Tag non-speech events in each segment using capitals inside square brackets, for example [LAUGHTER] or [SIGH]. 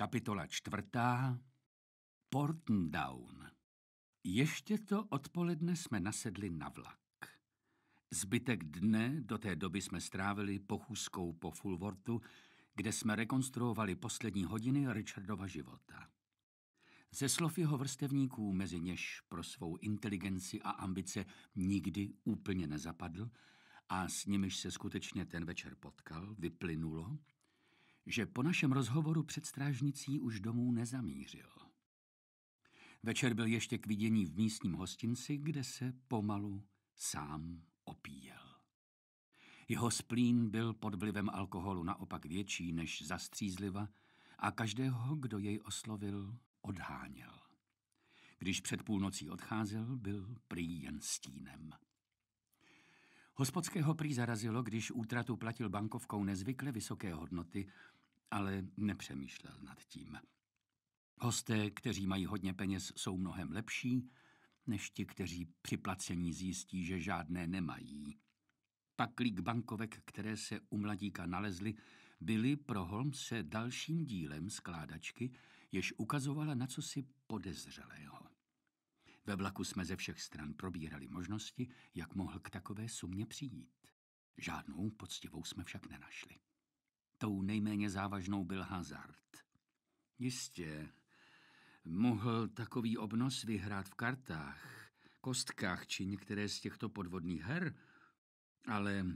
Kapitola čtvrtá Portendown Ještě to odpoledne jsme nasedli na vlak. Zbytek dne do té doby jsme strávili pochůzkou po Fulvortu, kde jsme rekonstruovali poslední hodiny Richardova života. Ze slov jeho vrstevníků, mezi něž pro svou inteligenci a ambice nikdy úplně nezapadl a s nimiž se skutečně ten večer potkal, vyplynulo – že po našem rozhovoru před strážnicí už domů nezamířil. Večer byl ještě k vidění v místním hostinci, kde se pomalu sám opíjel. Jeho splín byl pod vlivem alkoholu naopak větší než zastřízliva a každého, kdo jej oslovil, odháněl. Když před půlnocí odcházel, byl prý jen stínem. Hospodského prý zarazilo, když útratu platil bankovkou nezvykle vysoké hodnoty, ale nepřemýšlel nad tím. Hosté, kteří mají hodně peněz, jsou mnohem lepší, než ti, kteří při placení zjistí, že žádné nemají. Paklík bankovek, které se u mladíka nalezly, byly pro Holmse dalším dílem skládačky, jež ukazovala na co si podezřelého. Ve vlaku jsme ze všech stran probírali možnosti, jak mohl k takové sumě přijít. Žádnou poctivou jsme však nenašli. Tou nejméně závažnou byl hazard. Jistě, mohl takový obnos vyhrát v kartách, kostkách či některé z těchto podvodných her, ale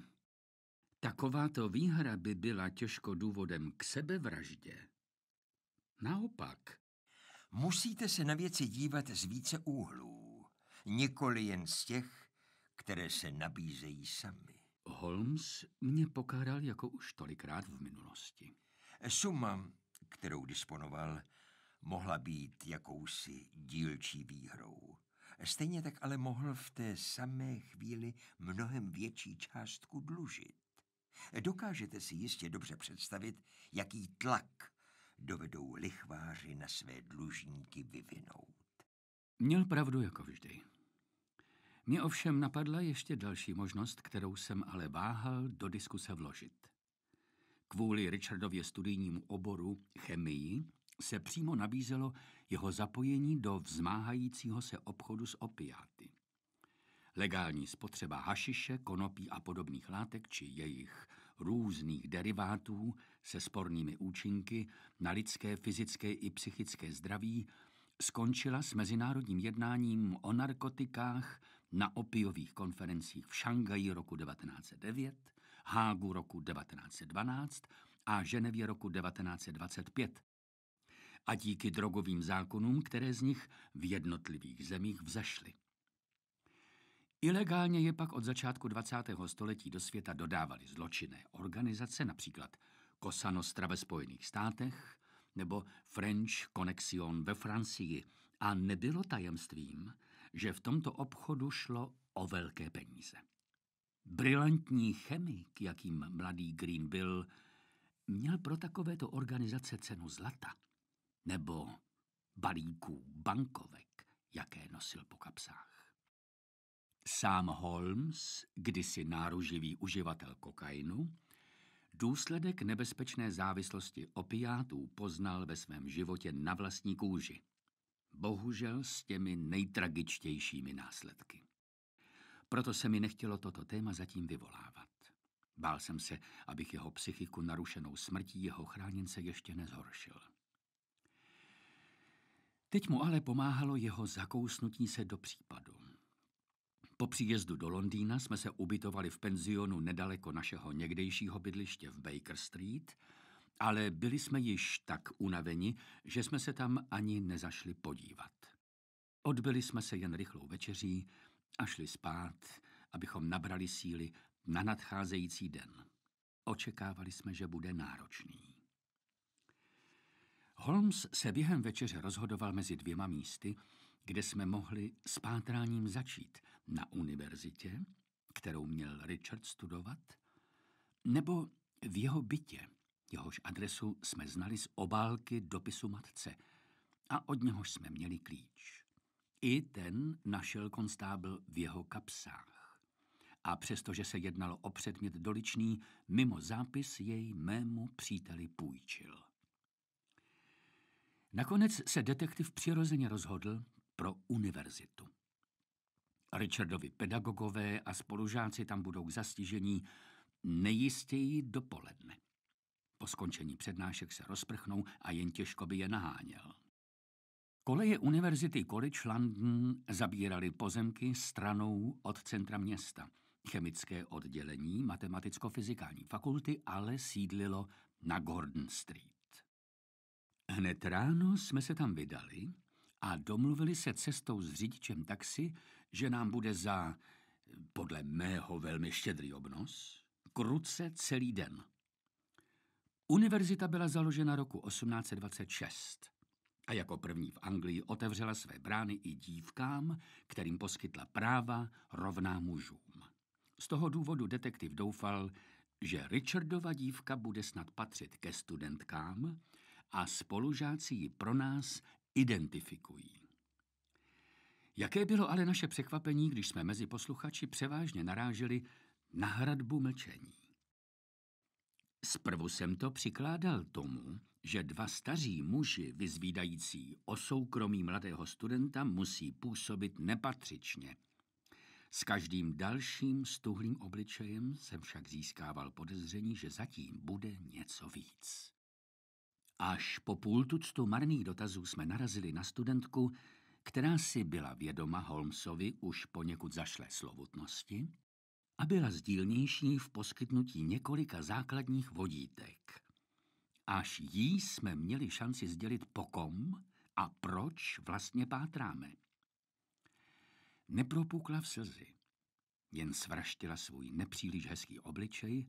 takováto výhra by byla těžko důvodem k sebevraždě. Naopak. Musíte se na věci dívat z více úhlů, nikoli jen z těch, které se nabízejí sami. Holmes mě pokádal jako už tolikrát v minulosti. Suma, kterou disponoval, mohla být jakousi dílčí výhrou. Stejně tak ale mohl v té samé chvíli mnohem větší částku dlužit. Dokážete si jistě dobře představit, jaký tlak dovedou lichváři na své dlužníky vyvinout. Měl pravdu jako vždy. Mě ovšem napadla ještě další možnost, kterou jsem ale váhal do diskuse vložit. Kvůli Richardově studijnímu oboru chemii se přímo nabízelo jeho zapojení do vzmáhajícího se obchodu s opiáty. Legální spotřeba hašiše, konopí a podobných látek či jejich různých derivátů se spornými účinky na lidské, fyzické i psychické zdraví skončila s mezinárodním jednáním o narkotikách na opiových konferencích v Šangaji roku 1909, Hágu roku 1912 a Ženevě roku 1925 a díky drogovým zákonům, které z nich v jednotlivých zemích vzešly. Ilegálně je pak od začátku 20. století do světa dodávaly zločinné organizace, například Kosanostra Nostra ve Spojených státech nebo French Connection ve Francii. A nebylo tajemstvím, že v tomto obchodu šlo o velké peníze. Brilantní chemik, jakým mladý Green byl, měl pro takovéto organizace cenu zlata nebo balíků bankovek, jaké nosil po kapsách. Sám Holmes, kdysi náruživý uživatel kokainu, důsledek nebezpečné závislosti opiátů poznal ve svém životě na vlastní kůži – Bohužel s těmi nejtragičtějšími následky. Proto se mi nechtělo toto téma zatím vyvolávat. Bál jsem se, abych jeho psychiku narušenou smrtí jeho chráněnce ještě nezhoršil. Teď mu ale pomáhalo jeho zakousnutí se do případu. Po příjezdu do Londýna jsme se ubytovali v penzionu nedaleko našeho někdejšího bydliště v Baker Street – ale byli jsme již tak unaveni, že jsme se tam ani nezašli podívat. Odbyli jsme se jen rychlou večeří a šli spát, abychom nabrali síly na nadcházející den. Očekávali jsme, že bude náročný. Holmes se během večeře rozhodoval mezi dvěma místy, kde jsme mohli s pátráním začít na univerzitě, kterou měl Richard studovat, nebo v jeho bytě – jehož adresu jsme znali z obálky dopisu matce a od něhož jsme měli klíč. I ten našel konstábl v jeho kapsách. A přestože se jednalo o předmět doličný, mimo zápis jej mému příteli půjčil. Nakonec se detektiv přirozeně rozhodl pro univerzitu. Richardovi pedagogové a spolužáci tam budou k zastižení nejistěji dopoledne. Po skončení přednášek se rozprchnou a jen těžko by je naháněl. Koleje Univerzity College London zabíraly pozemky stranou od centra města. Chemické oddělení matematicko-fyzikální fakulty ale sídlilo na Gordon Street. Hned ráno jsme se tam vydali a domluvili se cestou s řidičem taxi, že nám bude za, podle mého velmi štědrý obnos, kruce celý den. Univerzita byla založena roku 1826 a jako první v Anglii otevřela své brány i dívkám, kterým poskytla práva rovná mužům. Z toho důvodu detektiv doufal, že Richardova dívka bude snad patřit ke studentkám a spolužáci ji pro nás identifikují. Jaké bylo ale naše překvapení, když jsme mezi posluchači převážně naráželi na hradbu mlčení. Zprvu jsem to přikládal tomu, že dva staří muži vyzvídající o soukromí mladého studenta musí působit nepatřičně. S každým dalším stuhlým obličejem jsem však získával podezření, že zatím bude něco víc. Až po půl tuctu marných dotazů jsme narazili na studentku, která si byla vědoma Holmesovi už poněkud zašlé slovutnosti a byla sdílnější v poskytnutí několika základních vodítek. Až jí jsme měli šanci sdělit pokom a proč vlastně pátráme. Nepropukla v slzy, jen svraštila svůj nepříliš hezký obličej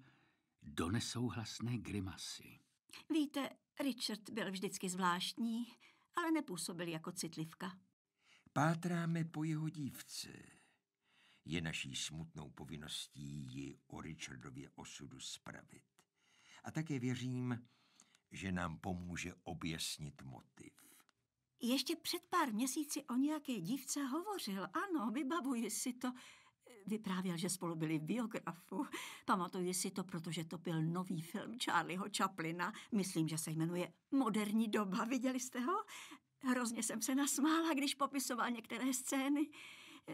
do nesouhlasné grimasy. Víte, Richard byl vždycky zvláštní, ale nepůsobil jako citlivka. Pátráme po jeho dívce, je naší smutnou povinností ji o Richardově osudu spravit. A také věřím, že nám pomůže objasnit motiv. Ještě před pár měsíci o nějaké dívce hovořil. Ano, vybavuji si to. Vyprávěl, že spolu byli v biografu. Pamatuji si to, protože to byl nový film Charlieho Chaplina. Myslím, že se jmenuje Moderní doba. Viděli jste ho? Hrozně jsem se nasmála, když popisoval některé scény.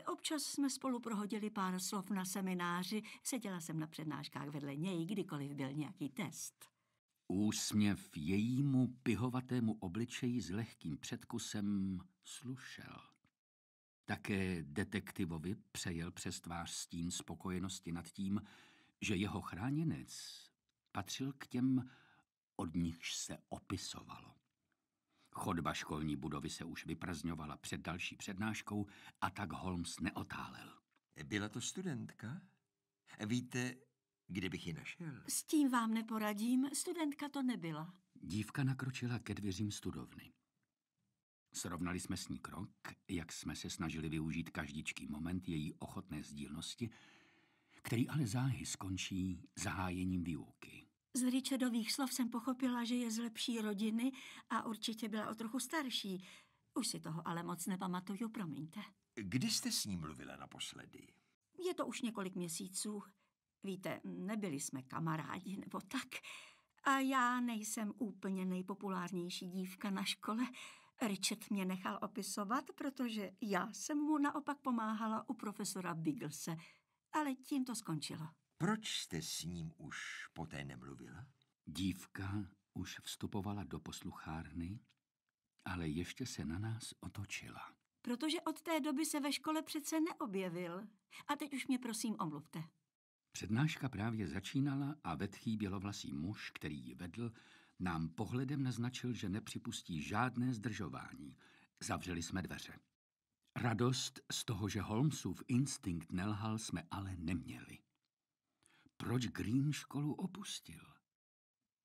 Občas jsme spolu prohodili pár slov na semináři, seděla jsem na přednáškách vedle něj, kdykoliv byl nějaký test. Úsměv jejímu pihovatému obličeji s lehkým předkusem slušel. Také detektivovi přejel přes tvář stín spokojenosti nad tím, že jeho chráněnec patřil k těm, od nichž se opisovalo. Chodba školní budovy se už vyprazňovala před další přednáškou a tak Holmes neotálel. Byla to studentka? Víte, kde bych ji našel? S tím vám neporadím, studentka to nebyla. Dívka nakročila ke dveřím studovny. Srovnali jsme s ní krok, jak jsme se snažili využít každičký moment její ochotné sdílnosti, který ale záhy skončí zahájením výuky. Z Richardových slov jsem pochopila, že je z lepší rodiny a určitě byla o trochu starší. Už si toho ale moc nepamatuju, promiňte. Kdy jste s ním mluvila naposledy? Je to už několik měsíců. Víte, nebyli jsme kamarádi nebo tak. A já nejsem úplně nejpopulárnější dívka na škole. Richard mě nechal opisovat, protože já jsem mu naopak pomáhala u profesora Biglse. Ale tím to skončilo. Proč jste s ním už poté nemluvila? Dívka už vstupovala do posluchárny, ale ještě se na nás otočila. Protože od té doby se ve škole přece neobjevil. A teď už mě prosím omluvte. Přednáška právě začínala a vedchý bělovlasý muž, který ji vedl, nám pohledem naznačil, že nepřipustí žádné zdržování. Zavřeli jsme dveře. Radost z toho, že Holmesův instinkt nelhal, jsme ale neměli proč Green školu opustil.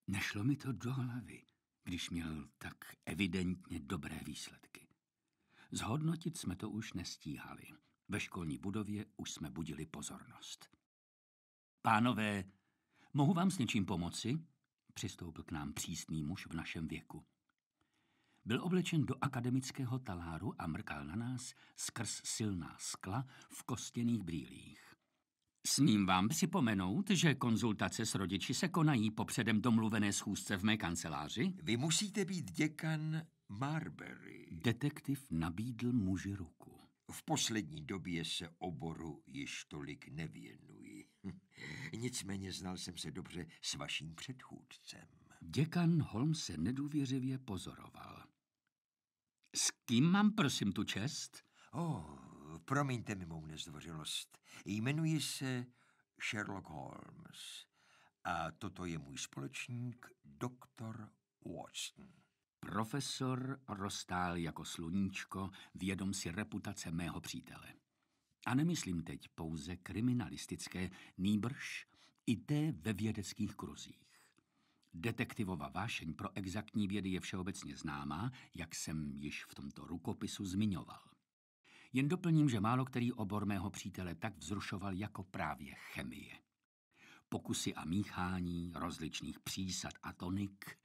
Nešlo mi to do hlavy, když měl tak evidentně dobré výsledky. Zhodnotit jsme to už nestíhali. Ve školní budově už jsme budili pozornost. Pánové, mohu vám s něčím pomoci? Přistoupil k nám přísný muž v našem věku. Byl oblečen do akademického taláru a mrkal na nás skrz silná skla v kostěných brýlích. Smím vám připomenout, že konzultace s rodiči se konají po předem domluvené schůzce v mé kanceláři? Vy musíte být děkan Marbury. Detektiv nabídl muži ruku. V poslední době se oboru již tolik nevěnuji. [LAUGHS] Nicméně znal jsem se dobře s vaším předchůdcem. Děkan Holmes se nedůvěřivě pozoroval. S kým mám, prosím, tu čest? Oh, Promiňte mi mou nezdvořilost. Jmenuji se Sherlock Holmes a toto je můj společník doktor Watson. Profesor roztál jako sluníčko, vědom si reputace mého přítele. A nemyslím teď pouze kriminalistické, nýbrž i té ve vědeckých kruzích. Detektivova vášeň pro exaktní vědy je všeobecně známá, jak jsem již v tomto rukopisu zmiňoval. Jen doplním, že málo který obor mého přítele tak vzrušoval jako právě chemie. Pokusy a míchání rozličných přísad a tonik,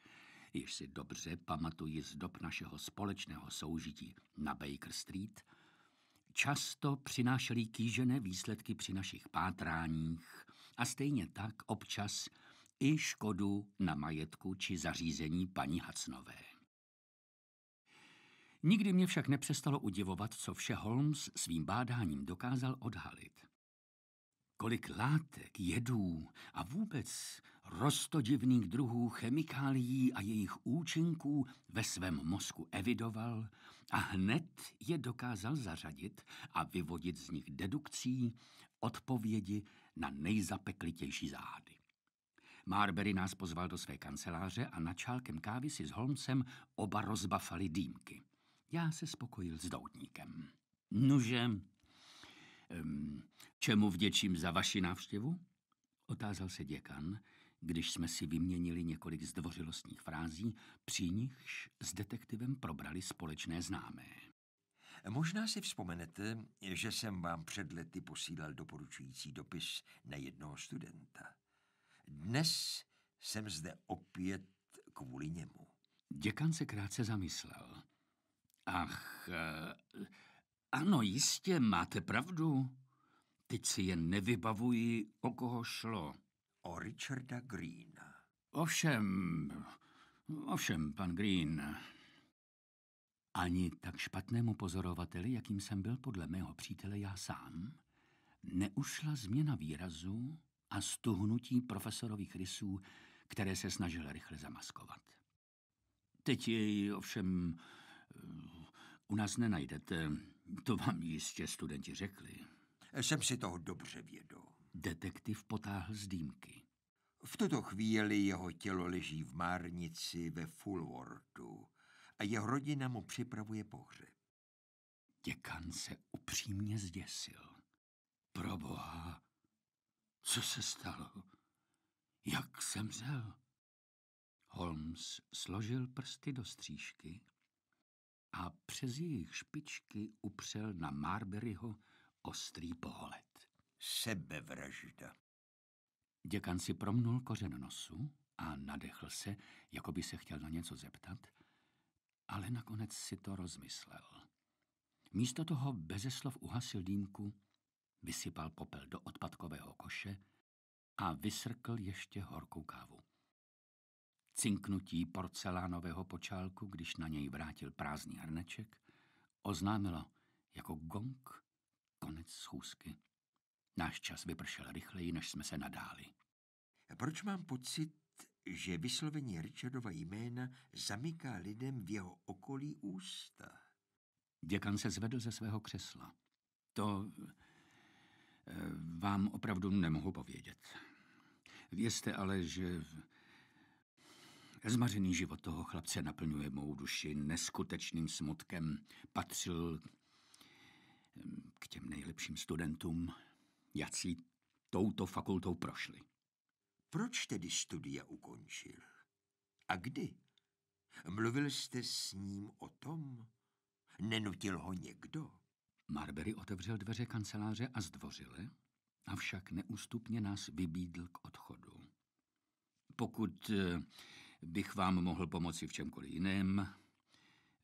jež si dobře pamatuji z dob našeho společného soužití na Baker Street, často přinášely kýžené výsledky při našich pátráních a stejně tak občas i škodu na majetku či zařízení paní Hacnové. Nikdy mě však nepřestalo udivovat, co vše Holmes svým bádáním dokázal odhalit. Kolik látek, jedů a vůbec rostodivných druhů chemikálií a jejich účinků ve svém mozku evidoval a hned je dokázal zařadit a vyvodit z nich dedukcí odpovědi na nejzapeklitější záhady. Marbury nás pozval do své kanceláře a na čálkem kávy si s Holmesem oba rozbafali dýmky. Já se spokojil s doutníkem. Nuže, um, čemu vděčím za vaši návštěvu? Otázal se děkan, když jsme si vyměnili několik zdvořilostních frází, při nichž s detektivem probrali společné známé. Možná si vzpomenete, že jsem vám před lety posílal doporučující dopis na jednoho studenta. Dnes jsem zde opět kvůli němu. Děkan se krátce zamyslel. Ach, eh, ano, jistě, máte pravdu. Teď si jen nevybavuji, o koho šlo. O Richarda Greena. Ovšem, ovšem, pan Green. Ani tak špatnému pozorovateli, jakým jsem byl podle mého přítele já sám, neušla změna výrazu a stuhnutí profesorových rysů, které se snažil rychle zamaskovat. Teď jej ovšem u nás nenajdete, to vám jistě studenti řekli. Jsem si toho dobře vědom. Detektiv potáhl z dýmky. V tuto chvíli jeho tělo leží v márnici ve Fulwardu a jeho rodina mu připravuje pohřeb. Děkan se upřímně zděsil. Proboha, co se stalo? Jak jsem zel? Holmes složil prsty do střížky a přes jejich špičky upřel na Marberyho ostrý pohled. Sebevražda. Děkan si promnul kořen nosu a nadechl se, jako by se chtěl na něco zeptat, ale nakonec si to rozmyslel. Místo toho beze slov uhasil dýmku, vysypal popel do odpadkového koše a vysrkl ještě horkou kávu cinknutí porcelánového počálku, když na něj vrátil prázdný hrneček, oznámilo jako gong konec schůzky. Náš čas vypršel rychleji, než jsme se nadáli. Proč mám pocit, že vyslovení Richardova jména zamyká lidem v jeho okolí ústa? Děkan se zvedl ze svého křesla. To eh, vám opravdu nemohu povědět. Vězte ale, že Zmařený život toho chlapce naplňuje mou duši neskutečným smutkem. Patřil k těm nejlepším studentům, jací touto fakultou prošli. Proč tedy studia ukončil? A kdy? Mluvil jste s ním o tom? Nenutil ho někdo? Marbury otevřel dveře kanceláře a zdvořile, avšak neústupně nás vybídl k odchodu. Pokud bych vám mohl pomoci v čemkoliv jiném,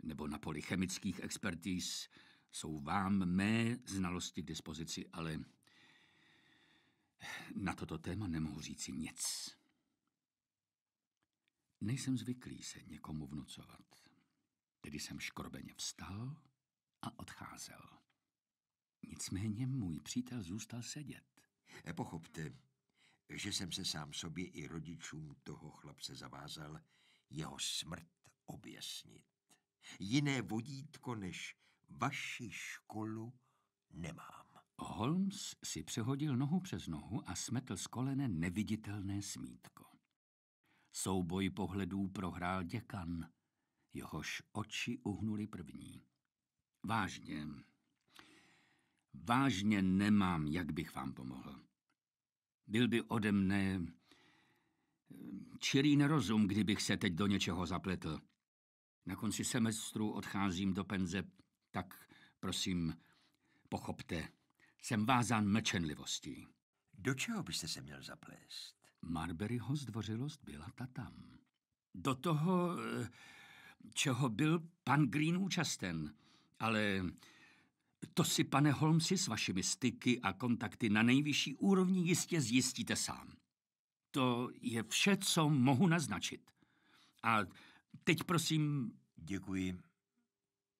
nebo na poli chemických expertíz, jsou vám mé znalosti k dispozici, ale na toto téma nemohu říci nic. Nejsem zvyklý se někomu vnucovat. Tedy jsem škrobeně vstal a odcházel. Nicméně můj přítel zůstal sedět. Pochopte, že jsem se sám sobě i rodičům toho chlapce zavázal jeho smrt objasnit. Jiné vodítko než vaši školu nemám. Holmes si přehodil nohu přes nohu a smetl z kolene neviditelné smítko. Souboj pohledů prohrál děkan, jehož oči uhnuli první. Vážně, vážně nemám, jak bych vám pomohl. Byl by ode mne eh, čirý nerozum, kdybych se teď do něčeho zapletl. Na konci semestru odcházím do penze, tak prosím, pochopte, jsem vázán mlčenlivostí. Do čeho byste se měl zaplést? Marberyho zdvořilost byla ta tam. Do toho, eh, čeho byl pan Green účasten, ale to si, pane Holmesi, s vašimi styky a kontakty na nejvyšší úrovni jistě zjistíte sám. To je vše, co mohu naznačit. A teď prosím... Děkuji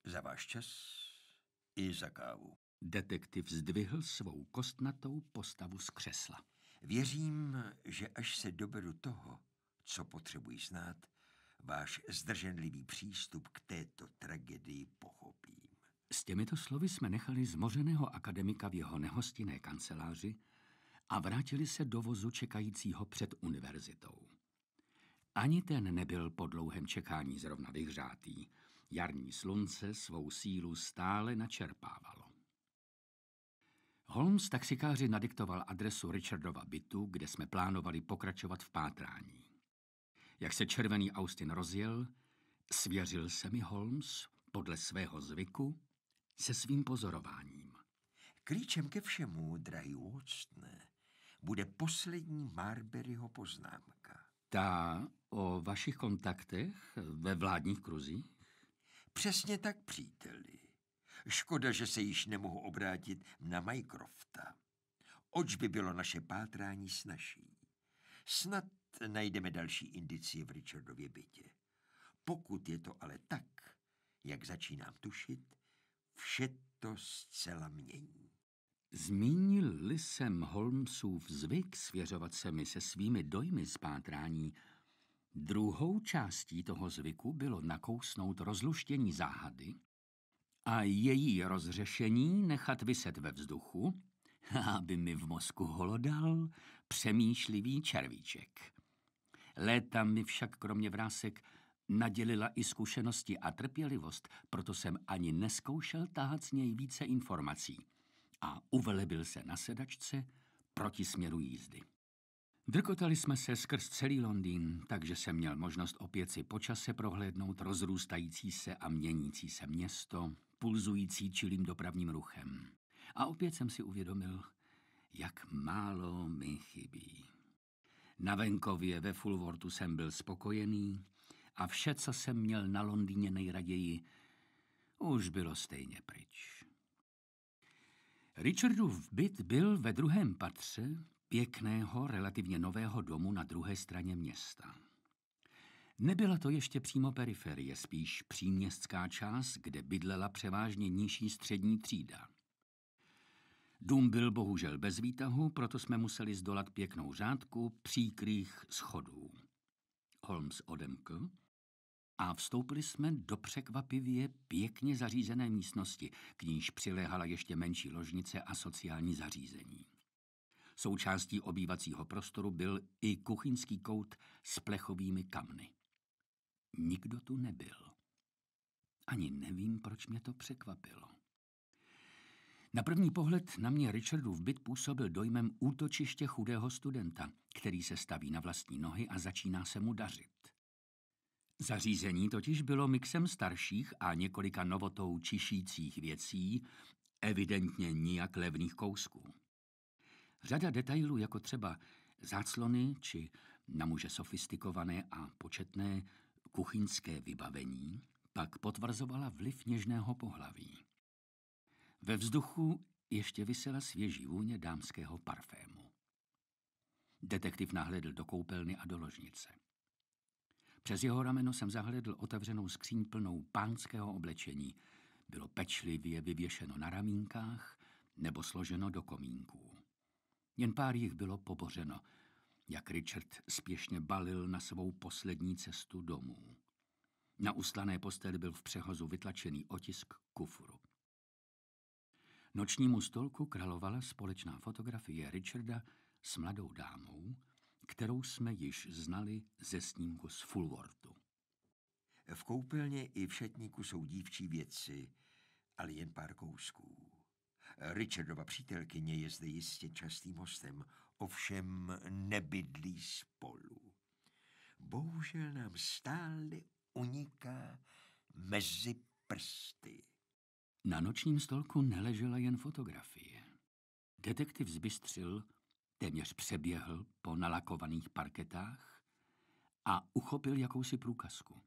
za váš čas i za kávu. Detektiv zdvihl svou kostnatou postavu z křesla. Věřím, že až se doberu toho, co potřebuji znát, váš zdrženlivý přístup k této tragedii pochopí. S těmito slovy jsme nechali zmořeného akademika v jeho nehostinné kanceláři a vrátili se do vozu čekajícího před univerzitou. Ani ten nebyl po dlouhém čekání zrovna vyhřátý. Jarní slunce svou sílu stále načerpávalo. Holmes taxikáři nadiktoval adresu Richardova bytu, kde jsme plánovali pokračovat v pátrání. Jak se červený Austin rozjel, svěřil se mi Holmes podle svého zvyku se svým pozorováním. Klíčem ke všemu, drahý Watsoné, bude poslední Marburyho poznámka. Ta o vašich kontaktech ve vládních kruzích? Přesně tak, příteli. Škoda, že se již nemohu obrátit na Mycrofta. Oč by bylo naše pátrání snaží? Snad najdeme další indicie v Richardově bytě. Pokud je to ale tak, jak začínám tušit, vše to zcela mění. Zmínil-li jsem Holmesův zvyk svěřovat se mi se svými dojmy z pátrání, druhou částí toho zvyku bylo nakousnout rozluštění záhady a její rozřešení nechat vyset ve vzduchu, [LAUGHS] aby mi v mozku holodal přemýšlivý červíček. Léta mi však kromě vrásek Nadělila i zkušenosti a trpělivost, proto jsem ani neskoušel tahat z něj více informací. A uvelebil se na sedačce proti směru jízdy. Drkotali jsme se skrz celý Londýn, takže jsem měl možnost opět si počase prohlédnout rozrůstající se a měnící se město, pulzující čilým dopravním ruchem. A opět jsem si uvědomil, jak málo mi chybí. Na venkově ve Fulvortu jsem byl spokojený, a vše, co jsem měl na Londýně nejraději, už bylo stejně pryč. Richardův byt byl ve druhém patře pěkného, relativně nového domu na druhé straně města. Nebyla to ještě přímo periferie, spíš příměstská část, kde bydlela převážně nižší střední třída. Dům byl bohužel bez výtahu, proto jsme museli zdolat pěknou řádku příkrých schodů. Holmes odemkl a vstoupili jsme do překvapivě pěkně zařízené místnosti, k níž přiléhala ještě menší ložnice a sociální zařízení. Součástí obývacího prostoru byl i kuchyňský kout s plechovými kamny. Nikdo tu nebyl. Ani nevím, proč mě to překvapilo. Na první pohled na mě Richardův byt působil dojmem útočiště chudého studenta, který se staví na vlastní nohy a začíná se mu dařit. Zařízení totiž bylo mixem starších a několika novotou čišících věcí, evidentně nijak levných kousků. Řada detailů, jako třeba záclony či na muže sofistikované a početné kuchyňské vybavení, pak potvrzovala vliv něžného pohlaví. Ve vzduchu ještě vysela svěží vůně dámského parfému. Detektiv nahledl do koupelny a do ložnice. Přes jeho rameno jsem zahledl otevřenou skříň plnou pánského oblečení. Bylo pečlivě vyvěšeno na ramínkách nebo složeno do komínků. Jen pár jich bylo pobořeno, jak Richard spěšně balil na svou poslední cestu domů. Na uslané posteli byl v přehozu vytlačený otisk kufru. Nočnímu stolku královala společná fotografie Richarda s mladou dámou, kterou jsme již znali ze snímku z Fulwortu. V koupelně i v šatníku jsou dívčí věci, ale jen pár kousků. Richardova přítelkyně je zde jistě častým hostem, ovšem nebydlí spolu. Bohužel nám stále uniká mezi prsty. Na nočním stolku neležela jen fotografie. Detektiv zbystřil, téměř přeběhl po nalakovaných parketách a uchopil jakousi průkazku.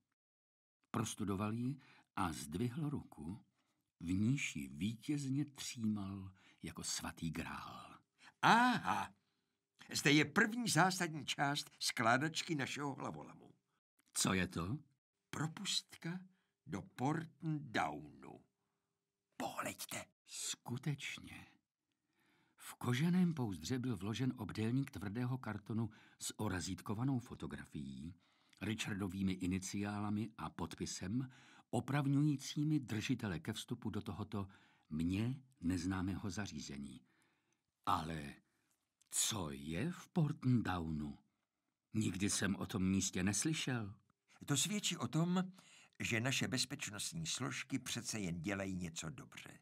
Prostudoval ji a zdvihl ruku, v níž vítězně třímal jako svatý grál. Aha, zde je první zásadní část skládačky našeho hlavolamu. Co je to? Propustka do Portendownu. Pohleďte. Skutečně. V koženém pouzdře byl vložen obdélník tvrdého kartonu s orazítkovanou fotografií, Richardovými iniciálami a podpisem, opravňujícími držitele ke vstupu do tohoto mně neznámého zařízení. Ale co je v Portendownu? Nikdy jsem o tom místě neslyšel. To svědčí o tom, že naše bezpečnostní složky přece jen dělají něco dobře.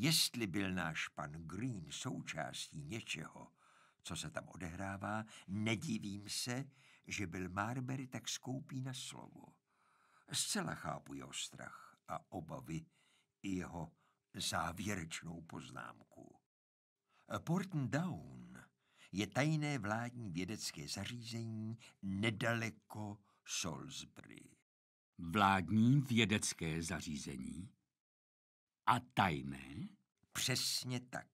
Jestli byl náš pan Green součástí něčeho, co se tam odehrává, nedivím se, že byl Marbury tak skoupý na slovo. Zcela chápu jeho strach a obavy i jeho závěrečnou poznámku. Porton Down je tajné vládní vědecké zařízení nedaleko Salisbury. Vládní vědecké zařízení? a tajné? Přesně tak.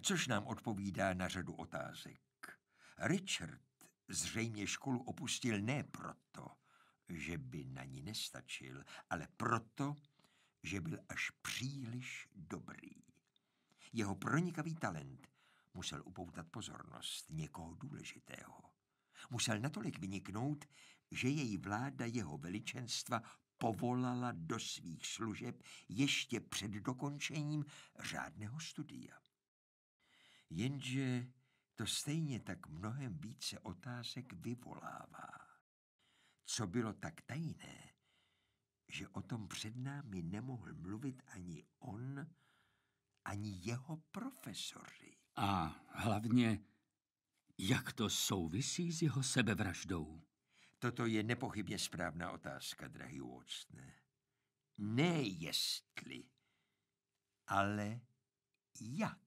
Což nám odpovídá na řadu otázek. Richard zřejmě školu opustil ne proto, že by na ní nestačil, ale proto, že byl až příliš dobrý. Jeho pronikavý talent musel upoutat pozornost někoho důležitého. Musel natolik vyniknout, že její vláda jeho veličenstva povolala do svých služeb ještě před dokončením řádného studia. Jenže to stejně tak mnohem více otázek vyvolává. Co bylo tak tajné, že o tom před námi nemohl mluvit ani on, ani jeho profesoři. A hlavně, jak to souvisí s jeho sebevraždou? Toto je nepochybně správná otázka, drahý Watson. Ne jestli, ale jak.